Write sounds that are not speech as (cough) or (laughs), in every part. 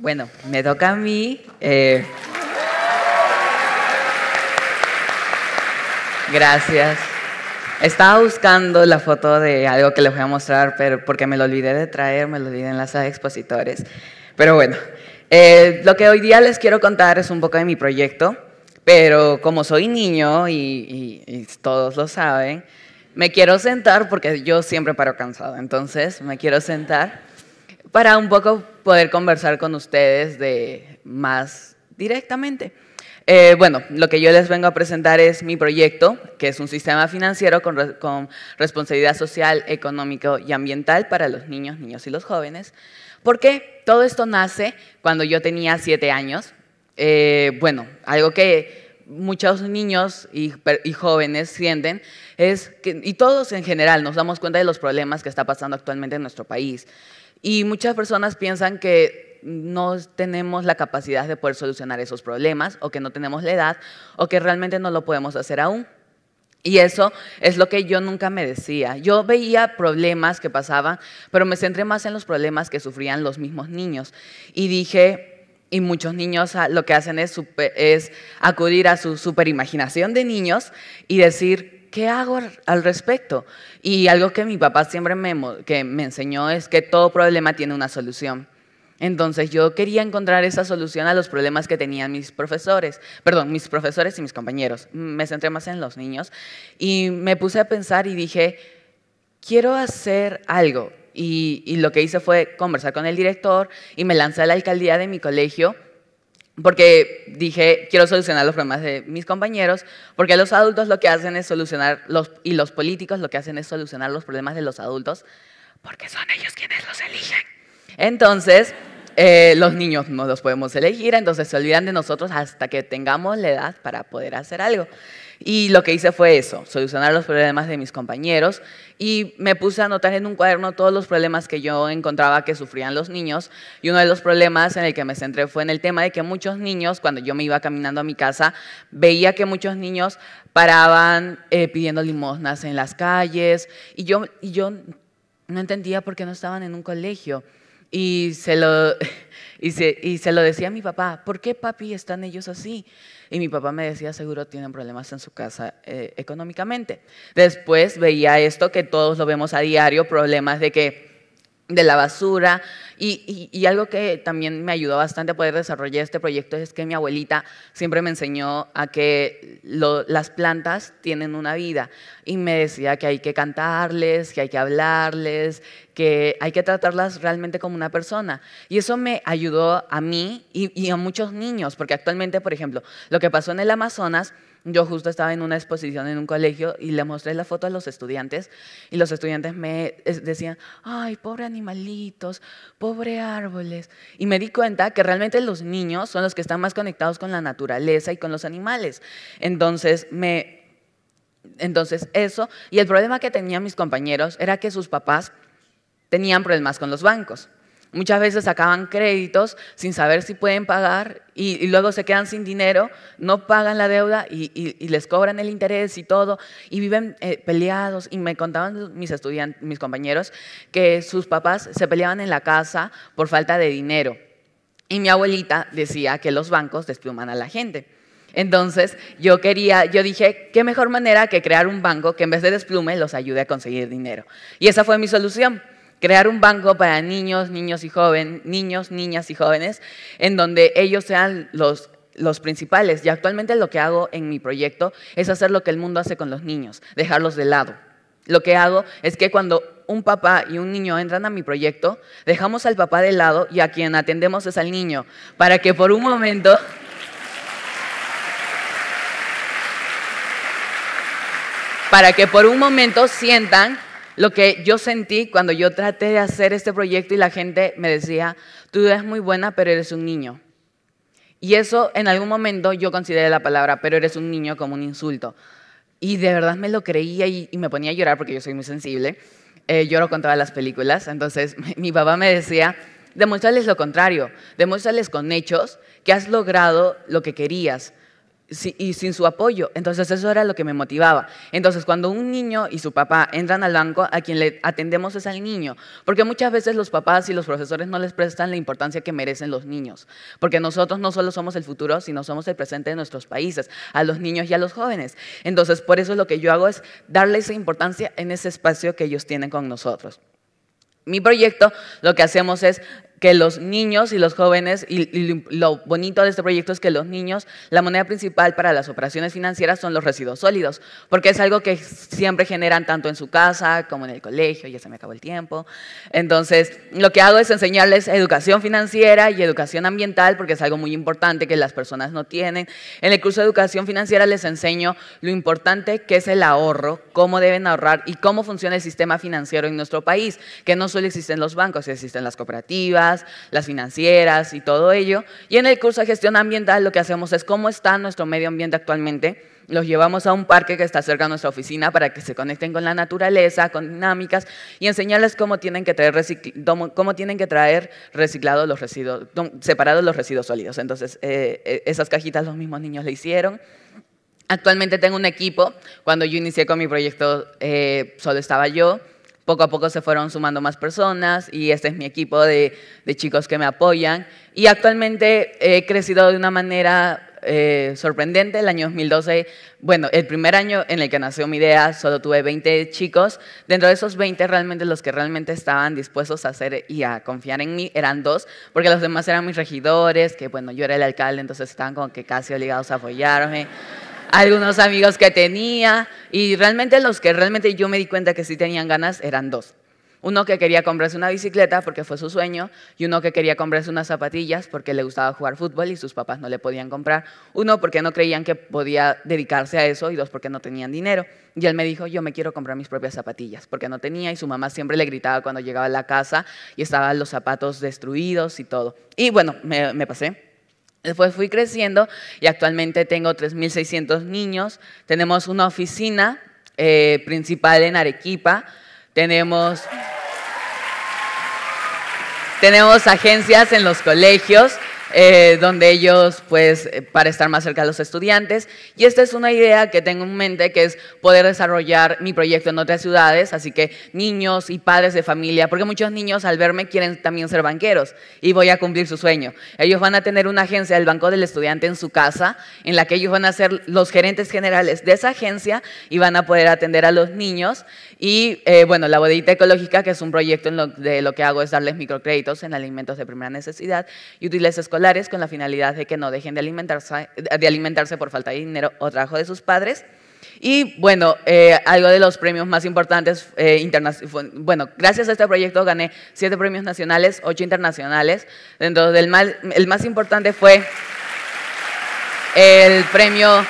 Bueno, me toca a mí. Eh, gracias. Estaba buscando la foto de algo que les voy a mostrar, pero porque me lo olvidé de traer, me lo olvidé en las expositores. Pero bueno, eh, lo que hoy día les quiero contar es un poco de mi proyecto, pero como soy niño y todos lo saben, me quiero sentar porque yo siempre paro cansado, entonces me quiero sentar para un poco poder conversar con ustedes de más directamente. Eh, bueno, lo que yo les vengo a presentar es mi proyecto, que es un sistema financiero con, responsabilidad social, económico y ambiental para los niños, niños y los jóvenes. Porque todo esto nace cuando yo tenía siete años. Eh, bueno, algo que muchos niños y, y, jóvenes sienten es que, y todos en general nos damos cuenta de los problemas que está pasando actualmente en nuestro país. Y muchas personas piensan que no tenemos la capacidad de poder solucionar esos problemas o que no tenemos la edad o que realmente no lo podemos hacer aún. Y eso es lo que yo nunca me decía. Yo veía problemas que pasaban, pero me centré más en los problemas que sufrían los mismos niños. Y dije, y muchos niños ah, lo que hacen es, es acudir a su superimaginación de niños y decir, ¿qué hago al respecto? Y algo que mi papá siempre me, que me enseñó es que todo problema tiene una solución. Entonces yo quería encontrar esa solución a los problemas que tenían mis profesores, perdón, mis profesores y mis compañeros. Me centré más en los niños y me puse a pensar y dije, quiero hacer algo. Y, y lo que hice fue conversar con el director y me lancé a la alcaldía de mi colegio porque dije, quiero solucionar los problemas de mis compañeros, porque los adultos lo que hacen es solucionar, y los políticos lo que hacen es solucionar los problemas de los adultos, porque son ellos quienes los eligen. Entonces, eh, los niños no los podemos elegir, entonces se olvidan de nosotros hasta que tengamos la edad para poder hacer algo. Y lo que hice fue eso, solucionar los problemas de mis compañeros y me puse a anotar en un cuaderno todos los problemas que yo encontraba que sufrían los niños y uno de los problemas en el que me centré fue en el tema de que muchos niños, cuando yo me iba caminando a mi casa, veía que muchos niños paraban eh, pidiendo limosnas en las calles y yo, yo no entendía por qué no estaban en un colegio. Y se, lo, (laughs) y se lo decía a mi papá, ¿por qué papi están ellos así? y mi papá me decía, seguro tienen problemas en su casa eh, económicamente. Después veía esto que todos lo vemos a diario, problemas de que de la basura. Y, algo que también me ayudó bastante a poder desarrollar este proyecto es que mi abuelita siempre me enseñó a que las plantas tienen una vida y me decía que hay que cantarles, que hay que hablarles, que hay que tratarlas realmente como una persona. Y eso me ayudó a mí y a muchos niños, porque actualmente, por ejemplo, lo que pasó en el Amazonas yo justo estaba en una exposición en un colegio y le mostré la foto a los estudiantes y los estudiantes me decían, ay, pobre animalitos, pobre árboles. Y me di cuenta que realmente los niños son los que están más conectados con la naturaleza y con los animales. Entonces me... Entonces eso, y el problema que tenían mis compañeros era que sus papás tenían problemas con los bancos. Muchas veces sacaban créditos sin saber si pueden pagar y, luego se quedan sin dinero, no pagan la deuda y, les cobran el interés y todo y viven eh, peleados. Y me contaban mis mis compañeros, que sus papás se peleaban en la casa por falta de dinero. Y mi abuelita decía que los bancos despluman a la gente. Entonces, yo quería, yo dije, qué mejor manera que crear un banco que en vez de desplume los ayude a conseguir dinero. Y esa fue mi solución crear un banco para niños, niños y jóvenes, niños, niñas y jóvenes, en donde ellos sean los principales. Y actualmente lo que hago en mi proyecto es hacer lo que el mundo hace con los niños, dejarlos de lado. Lo que hago es que cuando un papá y un niño entran a mi proyecto, dejamos al papá de lado y a quien atendemos es al niño, para que por un momento para que por un momento sientan lo que yo sentí cuando yo traté de hacer este proyecto y la gente me decía, tú eres muy buena, pero eres un niño. Y eso en algún momento yo consideré la palabra, pero eres un niño como un insulto. Y de verdad me lo creía y, me ponía a llorar porque yo soy muy sensible. Eh, lloro con todas las películas. Entonces (laughs) mi papá me decía, demuéstrales lo contrario, demuéstrales con hechos que has logrado lo que querías y sin su apoyo. Entonces eso era lo que me motivaba. Entonces cuando un niño y su papá entran al banco, a quien le atendemos es al niño, porque muchas veces los papás y los profesores no les prestan la importancia que merecen los niños, porque nosotros no solo somos el futuro, sino somos el presente de nuestros países, a los niños y a los jóvenes. Entonces por eso lo que yo hago es darle esa importancia en ese espacio que ellos tienen con nosotros. Mi proyecto lo que hacemos es que los niños y los jóvenes, y, lo bonito de este proyecto es que los niños, la moneda principal para las operaciones financieras son los residuos sólidos, porque es algo que siempre generan tanto en su casa como en el colegio, ya se me acabó el tiempo. Entonces, lo que hago es enseñarles educación financiera y educación ambiental, porque es algo muy importante que las personas no tienen. En el curso de educación financiera les enseño lo importante que es el ahorro, cómo deben ahorrar y cómo funciona el sistema financiero en nuestro país, que no solo existen los bancos, existen las cooperativas, las financieras y todo ello. Y en el curso de gestión ambiental lo que hacemos es cómo está nuestro medio ambiente actualmente. Los llevamos a un parque que está cerca de nuestra oficina para que se conecten con la naturaleza, con dinámicas y enseñarles cómo tienen que traer, cómo tienen que traer reciclados los residuos, separados los residuos sólidos. Entonces, eh, eh, esas cajitas los mismos niños le hicieron. Actualmente tengo un equipo. Cuando yo inicié con mi proyecto, eh, solo estaba yo poco a poco se fueron sumando más personas y este es mi equipo de, chicos que me apoyan. Y actualmente he crecido de una manera eh, sorprendente. El año 2012, bueno, el primer año en el que nació mi idea, solo tuve 20 chicos. Dentro de esos 20, realmente los que realmente estaban dispuestos a hacer y a confiar en mí eran dos, porque los demás eran mis regidores, que bueno, yo era el alcalde, entonces estaban como que casi obligados a apoyarme algunos amigos que tenía y realmente los que realmente yo me di cuenta que sí tenían ganas eran dos. Uno que quería comprarse una bicicleta porque fue su sueño y uno que quería comprarse unas zapatillas porque le gustaba jugar fútbol y sus papás no le podían comprar. Uno porque no creían que podía dedicarse a eso y dos porque no tenían dinero. Y él me dijo, yo me quiero comprar mis propias zapatillas porque no tenía y su mamá siempre le gritaba cuando llegaba a la casa y estaban los zapatos destruidos y todo. Y bueno, me, me pasé Después fui creciendo y actualmente tengo 3.600 niños. Tenemos una oficina eh, principal en Arequipa. Tenemos, tenemos agencias en los colegios. Eh, donde ellos, pues, eh, para estar más cerca de los estudiantes. Y esta es una idea que tengo en mente, que es poder desarrollar mi proyecto en otras ciudades, así que niños y padres de familia, porque muchos niños al verme quieren también ser banqueros y voy a cumplir su sueño. Ellos van a tener una agencia del Banco del Estudiante en su casa, en la que ellos van a ser los gerentes generales de esa agencia y van a poder atender a los niños. Y eh, bueno, la bodita ecológica, que es un proyecto en lo, de lo que hago es darles microcréditos en alimentos de primera necesidad y útiles con la finalidad de que no dejen de alimentarse, de alimentarse por falta de dinero o trabajo de sus padres. Y bueno, eh, algo de los premios más importantes, eh, bueno, gracias a este proyecto gané siete premios nacionales, ocho internacionales. Dentro del el más importante fue el premio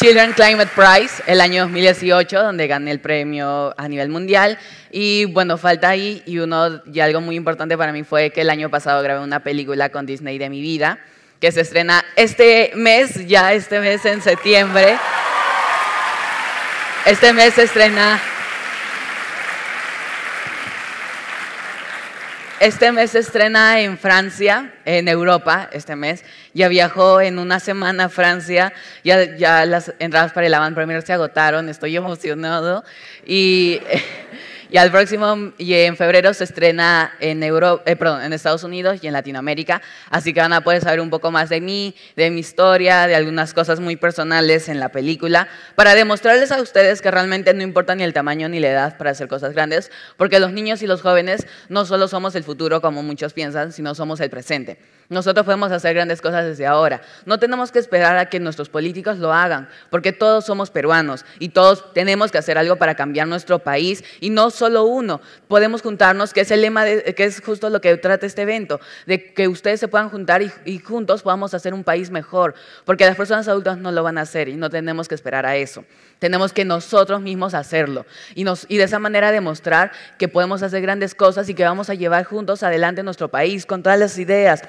Children Climate Prize el año 2018, donde gané el premio a nivel mundial. Y bueno, falta ahí, y, uno, y algo muy importante para mí fue que el año pasado grabé una película con Disney de mi vida, que se estrena este mes, ya este mes en septiembre. Este mes se estrena Este mes estrena en Francia, en Europa, este mes. Ya viajó en una semana a Francia. Ya, las entradas para el Avant Premier se agotaron. Estoy emocionado. Y y al próximo, y en febrero se estrena en, eh, en Estados Unidos y en Latinoamérica, así que van a poder saber un poco más de mí, de mi historia, de algunas cosas muy personales en la película, para demostrarles a ustedes que realmente no importa ni el tamaño ni la edad para hacer cosas grandes, porque los niños y los jóvenes no solo somos el futuro como muchos piensan, sino somos el presente. Nosotros podemos hacer grandes cosas desde ahora. No tenemos que esperar a que nuestros políticos lo hagan, porque todos somos peruanos y todos tenemos que hacer algo para cambiar nuestro país y no solo uno. Podemos juntarnos, que es el lema, de, que es justo lo que trata este evento, de que ustedes se puedan juntar y, juntos podamos hacer un país mejor, porque las personas adultas no lo van a hacer y no tenemos que esperar a eso. Tenemos que nosotros mismos hacerlo y, nos, y de esa manera demostrar que podemos hacer grandes cosas y que vamos a llevar juntos adelante nuestro país con todas las ideas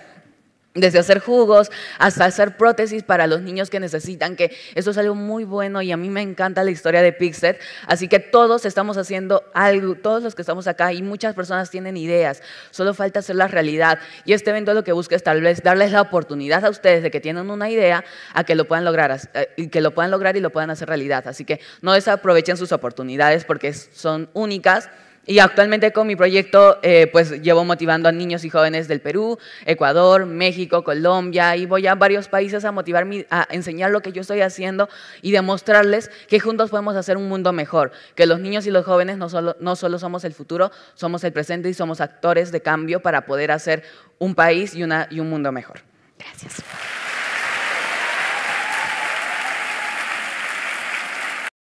desde hacer jugos hasta hacer prótesis para los niños que necesitan, que eso es algo muy bueno y a mí me encanta la historia de Pixet, así que todos estamos haciendo algo, todos los que estamos acá y muchas personas tienen ideas, solo falta hacerlas realidad y este evento lo que busca es tal vez darles la oportunidad a ustedes de que tienen una idea a que lo puedan lograr, eh, y que lo puedan lograr y lo puedan hacer realidad, así que no desaprovechen sus oportunidades porque son únicas y actualmente con mi proyecto eh, pues llevo motivando a niños y jóvenes del Perú, Ecuador, México, Colombia y voy a varios países a motivar, a enseñar lo que yo estoy haciendo y demostrarles que juntos podemos hacer un mundo mejor, que los niños y los jóvenes no solo, no solo somos el futuro, somos el presente y somos actores de cambio para poder hacer un país y, una, y un mundo mejor. Gracias.